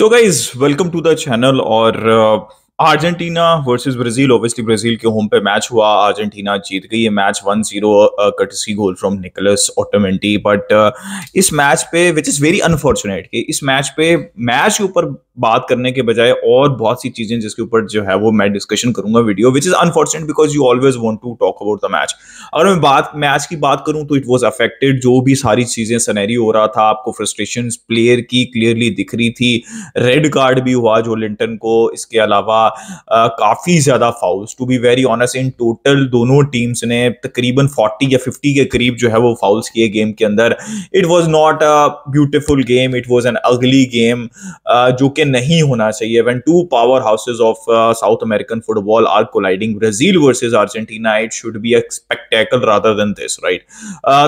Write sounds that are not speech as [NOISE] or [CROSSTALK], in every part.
so guys welcome to the channel और Argentina versus Brazil obviously Brazil के home पे match हुआ Argentina जीत गई है match one zero courtesy goal from Nicolas Otamendi but इस मैच पे विच इज़ वेरी अनफॉर्चुनेट कि इस मैच पे मैच के ऊपर बात करने के बजाय और बहुत सी चीजें जिसके ऊपर जो है वो मैं डिस्कशन करूंगा video which is unfortunate because you always want to talk about the match अगर मैं बात मैच की बात करूं तो इट वॉज अफेक्टेड जो भी सारी चीजें सनेरी हो रहा था आपको फ्रस्ट्रेशन प्लेयर की क्लियरली दिख रही थी रेड कार्ड भी हुआ जो लिंटन को इसके अलावा आ, काफी ज्यादा fouls to be very honest in total दोनों टीम्स ने तकरीबन फोर्टी या फिफ्टी के करीब जो है वो फाउल्स किए गेम के अंदर it was not a beautiful game it was an ugly game जो कि नहीं होना चाहिए when two powerhouses of south American football are colliding Brazil versus Argentina it should be spectacle spectacle rather than this right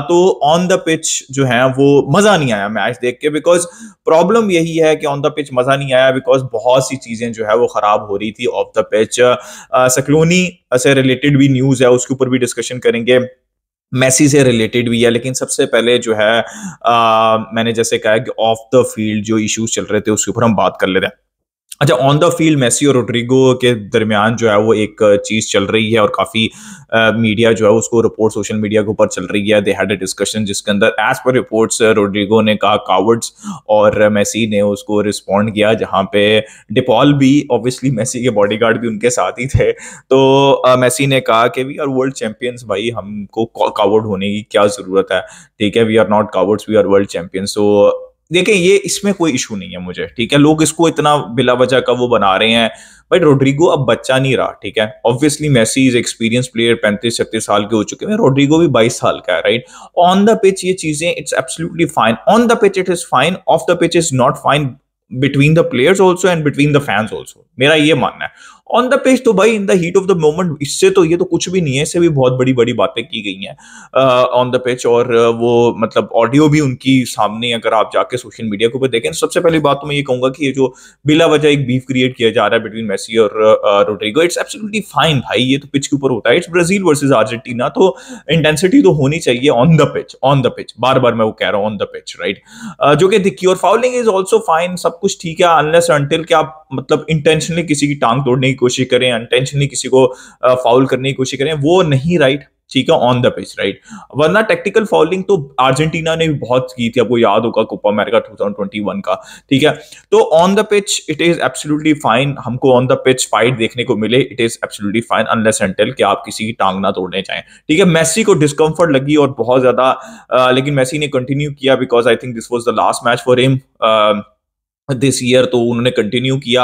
तो on the pitch जो है वो मजा नहीं आया मैच देख के बिकॉज प्रॉब्लम यही है कि ऑन द पिच मजा नहीं आया बिकॉज बहुत सी चीजें जो है वो खराब हो रही थी ऑफ द पिच सकलोनी से रिलेटेड भी न्यूज है उसके ऊपर भी डिस्कशन करेंगे मैसी से रिलेटेड भी है लेकिन सबसे पहले जो है आ, मैंने जैसे कहा कि ऑफ द फील्ड जो इश्यूज चल रहे थे उसके ऊपर हम बात कर लेते हैं अच्छा ऑन द फील्ड मेसी और रोड्रिगो के दरमियान जो है वो एक चीज़ चल रही है और काफ़ी मीडिया uh, जो है उसको रिपोर्ट सोशल मीडिया के ऊपर चल रही है दे हैड अ डिस्कशन जिसके अंदर एज पर रिपोर्ट्स रोड्रिगो ने कहा कावर्ड्स और मेसी ने उसको रिस्पॉन्ड किया जहां पे डिपॉल भी ऑब्वियसली मेसी के बॉडीगार्ड भी उनके साथ ही थे तो uh, मेसी ने कहा कि वी आर वर्ल्ड चैंपियंस भाई हमको कावर्ड होने की क्या ज़रूरत है ठीक है we are not cowards we are world champions so देखें ये इसमें कोई इशू नहीं है मुझे ठीक है लोग इसको इतना बिला वजह का वो बना रहे हैं बट रोड्रिगो अब बच्चा नहीं रहा ठीक है obviously Messi is experience player पैंतीस छत्तीस साल के हो चुके हैं रोड्रिगो भी बाईस साल का है राइट ऑन द पिच ये चीजें it's absolutely fine on the pitch it is fine off the pitch is not fine between the players also and between the fans also मेरा ये मानना है ऑन द पेज तो भाई in the heat of the moment इससे तो ये तो कुछ भी नहीं है इससे भी बहुत बड़ी बड़ी बातें की गई हैं ऑन द पेज और uh, वो मतलब ऑडियो भी उनकी सामने अगर आप जाके सोशल मीडिया के ऊपर देखें तो सबसे पहली बात तो मैं ये कहूंगा कि ये जो बिला वजह एक बीफ क्रिएट किया जा रहा है बिटवीन मेसी और रोड्रिगो इट्स एब्सोल्युटली फाइन भाई ये तो पिच के ऊपर होता है इट्स ब्राजील वर्सेज अर्जेंटीना तो इंटेंसिटी तो होनी चाहिए on the pitch on the pitch बार बार मैं वो कह रहा हूँ ऑन द पिच राइट जो कि दिखी और फाउलिंग इज ऑल्सो फाइन सब कुछ ठीक है अनलेस अंटिल कि आप मतलब इंटेंशनली किसी की टांग तोड़ने की कोशिश करें अनटेंशनली किसी को फाउल करने की कोशिश करें वो नहीं राइट ठीक है ऑन द पिच राइट वरना टेक्टिकल फाउलिंग तो अर्जेंटीना ने भी बहुत की थी आपको याद होगा कोपा अमेरिका 2021 का ठीक है तो on the pitch it is absolutely fine हमको ऑन द पिच फाइट देखने को मिले it is absolutely fine unless until कि आप किसी की टांग ना तोड़ने चाहें ठीक है मैसी को डिस्कम्फर्ट लगी और बहुत ज्यादा लेकिन मैसी ने कंटिन्यू किया because I think this was the last match for him this year तो उन्होंने कंटिन्यू किया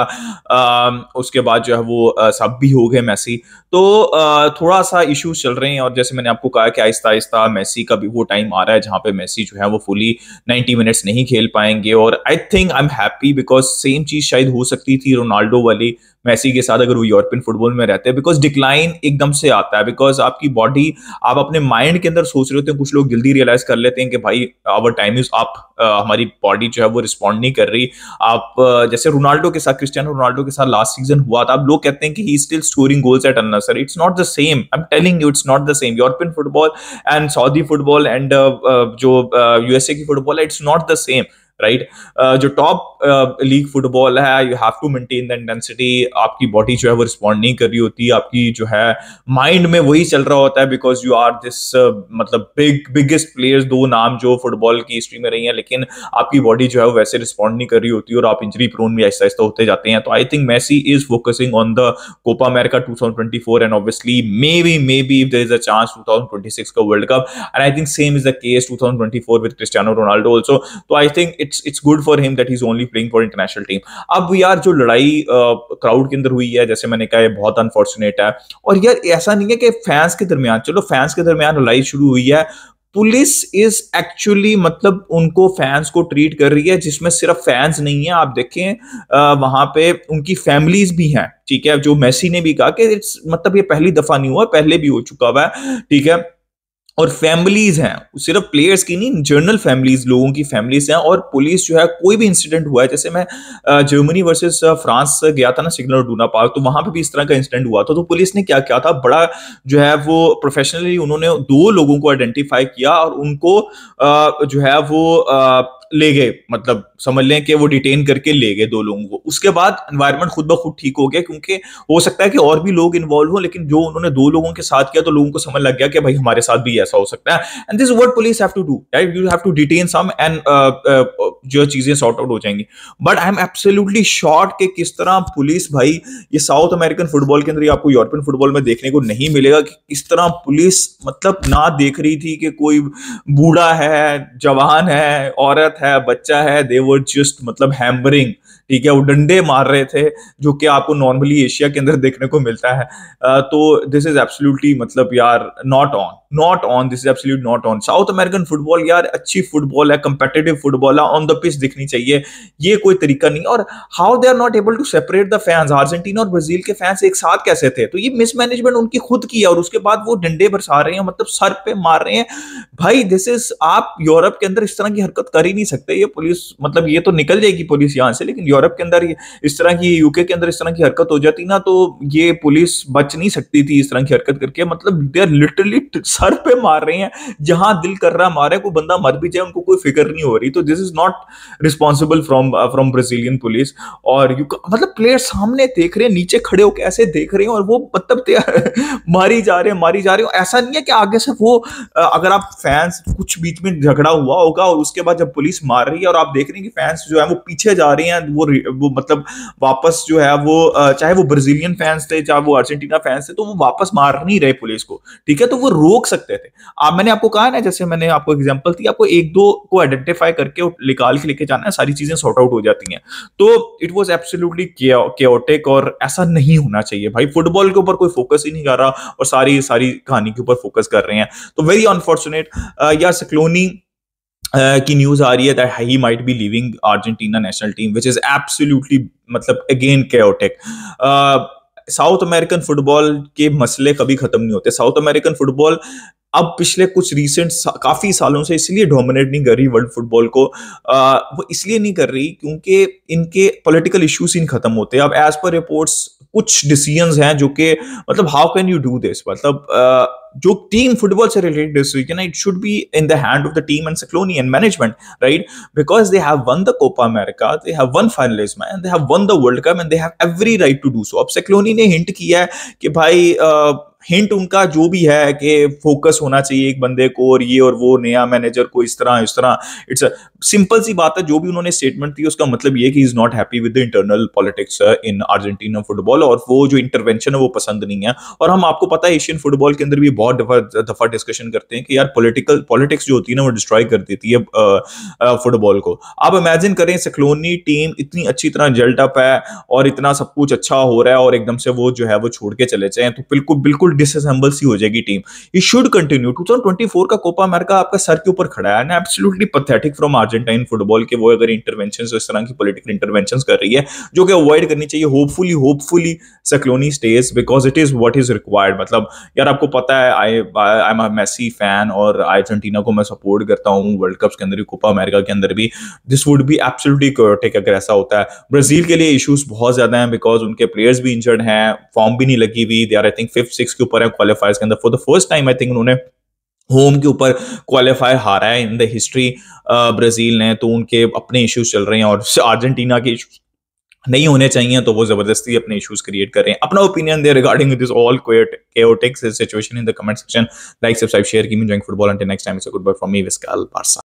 आ, उसके बाद जो है वो सब भी हो गए मैसी तो आ, थोड़ा सा इश्यूज चल रहे हैं और जैसे मैंने आपको कहा कि आहिस्ता आहिस्ता मेसी का भी वो टाइम आ रहा है जहां पे मैसी जो है वो फुली 90 मिनट्स नहीं खेल पाएंगे और I think I am happy because same चीज शायद हो सकती थी रोनाल्डो वाली मैसी के साथ अगर वो यूरोपियन फुटबॉल में रहते हैं बिकॉज डिक्लाइन एकदम से आता है बिकॉज आपकी बॉडी आप अपने माइंड के अंदर सोच रहे होते हैं कुछ लोग जल्दी रियलाइज कर लेते हैं कि भाई आवर टाइम इज अप हमारी बॉडी जो है वो रिस्पॉन्ड नहीं कर रही आप जैसे रोनाल्डो के साथ क्रिस्टियानो रोनाल्डो के साथ लास्ट सीजन हुआ था आप लोग कहते हैं कि he still scoring goals at Al Nassr it's not the same I am telling you it's not the same European football and Saudi football and जो यूएसए uh, की फुटबॉल है it's not the same right uh, जो top league football है you have to maintain the intensity आपकी body जो है वो respond नहीं कर रही होती आपकी जो है माइंड में वही चल रहा होता है बिकॉज यू आर दिस मतलब बिग बिगेस्ट प्लेयर्स दो नाम जो फुटबॉल की हिस्ट्री में रही हैं लेकिन आपकी बॉडी जो है वो वैसे रिस्पॉन्ड नहीं कर रही होती और आप इंजरी प्रोन भी ऐसा ऐसा होते जाते हैं तो I think Messi is focusing on the Copa America too and obviously maybe maybe if there is a chance to का world cup and I think same is the case for with Cristiano Ronaldo also तो I think it it's it's good for him that is only playing for international team अब यार जो लड़ाई crowd के अंदर हुई है जैसे मैंने कहा बहुत अनफॉर्चुनेट है और यार ऐसा नहीं है कि फैंस के दरमियान चलो फैंस के दरमियान लड़ाई शुरू हुई है पुलिस इज एक्चुअली मतलब उनको फैंस को ट्रीट कर रही है जिसमें सिर्फ फैंस नहीं है आप देखें वहां पे उनकी फैमिलीज भी हैं ठीक है जो मैसी ने भी कहा कि इट्स मतलब ये पहली दफा नहीं हुआ पहले भी हो चुका हुआ है ठीक है और फैमिलीज हैं सिर्फ प्लेयर्स की नहीं जनरल फैमिलीज लोगों की फैमिलीज हैं और पुलिस जो है कोई भी इंसिडेंट हुआ है जैसे मैं जर्मनी वर्सेस फ्रांस गया था ना सिग्नल डूना पार्क तो वहां पे भी इस तरह का इंसिडेंट हुआ था तो पुलिस ने क्या किया था बड़ा जो है वो प्रोफेशनली उन्होंने दो लोगों को आइडेंटिफाई किया और उनको जो है वो ले गए मतलब समझ लें कि वो डिटेन करके ले गए दो लोगों को उसके बाद एनवायरमेंट खुद ब खुद ठीक हो गया क्योंकि हो सकता है कि और भी लोग इन्वॉल्व हों लेकिन जो उन्होंने दो लोगों के साथ किया तो लोगों को समझ लग गया कि भाई हमारे साथ भी ऐसा हो सकता है and this world police have to do right you have to detain some and जो चीजें सॉर्ट आउट हो जाएंगी but I am absolutely short कि किस तरह पुलिस भाई ये साउथ अमेरिकन फुटबॉल के अंदर ही आपको यूरोपियन फुटबॉल में देखने को नहीं मिलेगा कि किस तरह पुलिस मतलब ना देख रही थी कि कोई बूढ़ा है जवान है औरत है बच्चा है दे वर जस्ट मतलब हैम्बरिंग ठीक है वो डंडे मार रहे थे जो कि आपको नॉर्मली एशिया के अंदर देखने को मिलता है तो दिस इज एब्सोल्युटली मतलब यार not on not on this is absolute not on south American football यार अच्छी फुटबॉल है कंपेटेटिव फुटबॉल है ऑन द पिच दिखनी चाहिए ये कोई तरीका नहीं और how they are not able to separate the fans Argentina और ब्राजील के फैंस एक साथ कैसे थे तो ये मिसमैनेजमेंट उनकी खुद की है और उसके बाद वो डंडे बरसा रहे हैं मतलब सर पे मार रहे हैं भाई दिस इज आप यूरोप के अंदर इस तरह की हरकत कर ही नहीं सकते ये पुलिस मतलब ये तो निकल जाएगी पुलिस यहाँ से लेकिन यूरोप के अंदर इस तरह की यूके के अंदर इस तरह की हरकत हो जाती ना तो ये पुलिस बच नहीं सकती थी इस तरह की हरकत करके मतलब दे आर लिटरली सर पे मार रहे हैं जहां दिल कर रहा मारे को बंदा मर भी जाए उनको कोई फिक्र नहीं हो रही तो this is not responsible from from Brazilian police और यू मतलब प्लेयर सामने देख रहे हैं नीचे खड़े होकर ऐसे देख रहे हैं और वो मतलब [LAUGHS] मारी जा रहे हैं मारी जा रहे हैं ऐसा नहीं है कि आगे से वो अगर आप फैंस कुछ बीच में झगड़ा हुआ होगा और उसके बाद जब पुलिस मार रही है और आप देख रहे हैं कि फैंस जो है वो पीछे जा रहे हैं वो वो मतलब वापस जो है वो चाहे वो ब्राजीलियन फैंस थे चाहे वो अर्जेंटीना फैंस थे तो वो वापस मार नहीं रहे पुलिस को ठीक है तो वो रोक सकते थे आप मैंने आपको कहा ना जैसे मैंने आपको एग्जाम्पल थी आपको एक दो को आइडेंटिफाई करके निकाल के लेके जाना है सारी चीजें सॉर्ट आउट हो जाती हैं तो इट वॉज एब्सोल्यूटली केटिक और ऐसा नहीं होना चाहिए भाई फुटबॉल के ऊपर कोई फोकस ही नहीं कर रहा और सारी सारी कहानी के ऊपर फोकस कर रहे हैं तो वेरी अनफॉर्चुनेट यार सिक्लोनी की न्यूज आ रही है that he might be leaving Argentina national team which is absolutely मतलब again chaotic south American football के मसले कभी खत्म नहीं होते साउथ अमेरिकन फुटबॉल अब पिछले कुछ रीसेंट सा, काफी सालों से इसलिए डोमिनेट नहीं कर रही वर्ल्ड फुटबॉल को आ, वो इसलिए नहीं कर रही क्योंकि इनके पॉलिटिकल इश्यूज ही खत्म होते अब एज पर रिपोर्ट्स कुछ डिसीजंस हैं जो कि मतलब how can you do this मतलब जो टीम फुटबॉल से related decision it should be in the hand of the team and Scaloni and management right because they have won the Copa America they have won Finalissima and they have won the world cup and they have every right to do so अब Scaloni ने hint किया है कि भाई uh, hint उनका जो भी है कि फोकस होना चाहिए एक बंदे को और ये और वो नया मैनेजर को इस तरह इस तरह इट्स सिंपल सी बात है जो भी उन्होंने स्टेटमेंट दी उसका मतलब ये कि is not happy with the internal politics in Argentina football और वो जो इंटरवेंशन है वो पसंद नहीं है और हम आपको पता है एशियन फुटबॉल के अंदर भी बहुत दफा दफा डिस्कशन करते हैं कि यार पोलिटिकल पॉलिटिक्स जो होती है ना वो डिस्ट्रॉय कर देती है फुटबॉल uh, uh, को आप इमेजिन करें सखलोनी टीम इतनी अच्छी तरह जल्ट अप है और इतना सब कुछ अच्छा हो रहा है और एकदम से वो जो है वो छोड़ के चले जाए तो बिल्कुल बिल्कुल बिल्कुल डिसअसेंबल सी हो जाएगी टीम ये शुड कंटिन्यू 2024 का कोपा अमेरिका आपका सर के ऊपर खड़ा है and absolutely pathetic from Argentine football के वो अगर इंटरवेंशन इस तरह की पॉलिटिकल इंटरवेंशन कर रही है जो कि अवॉइड करनी चाहिए hopefully hopefully Scaloni stays because it is what is required मतलब यार आपको पता है I I am Messi fan और अर्जेंटीना को मैं सपोर्ट करता हूँ वर्ल्ड कप के अंदर भी कोपा अमेरिका के अंदर भी this would be absolutely chaotic अगर ऐसा होता है ब्राजील के लिए इशूज बहुत ज्यादा हैं बिकॉज उनके प्लेयर्स भी इंजर्ड हैं फॉर्म भी नहीं लगी हुई they are I think fifth six के ऊपर है क्वालिफायर्स के अंदर for the first time I think उन्होंने होम के ऊपर क्वालिफायर हारा है इन द हिस्ट्री ब्राजील ने तो उनके अपने इश्यूज चल रहे हैं और अर्जेंटीना के इश्यूज नहीं होने चाहिए तो वो जबरदस्ती अपने इश्यूज क्रिएट कर रहे हैं अपना ओपिनियन दे regarding this all situation in the comment section like subscribe share keep enjoying football until next time goodbye from me Visca पारसा